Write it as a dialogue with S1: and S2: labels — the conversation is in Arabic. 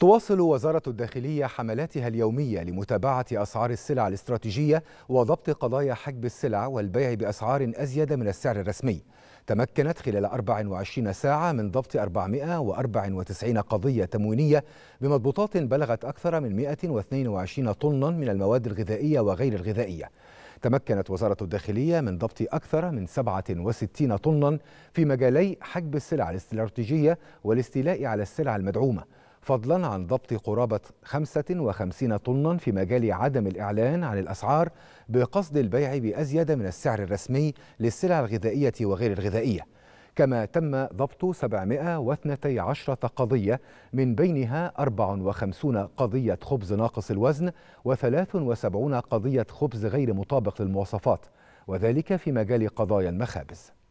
S1: تواصل وزارة الداخلية حملاتها اليومية لمتابعة أسعار السلع الاستراتيجية وضبط قضايا حجب السلع والبيع بأسعار أزيد من السعر الرسمي تمكنت خلال 24 ساعة من ضبط 494 قضية تموينية بمضبوطات بلغت أكثر من 122 طنا من المواد الغذائية وغير الغذائية تمكنت وزارة الداخلية من ضبط أكثر من 67 طنا في مجالي حجب السلع الاستراتيجية والاستيلاء على السلع المدعومة فضلا عن ضبط قرابة 55 طنا في مجال عدم الإعلان عن الأسعار بقصد البيع بأزيد من السعر الرسمي للسلع الغذائية وغير الغذائية كما تم ضبط 712 قضية من بينها 54 قضية خبز ناقص الوزن و73 قضية خبز غير مطابق للمواصفات وذلك في مجال قضايا المخابز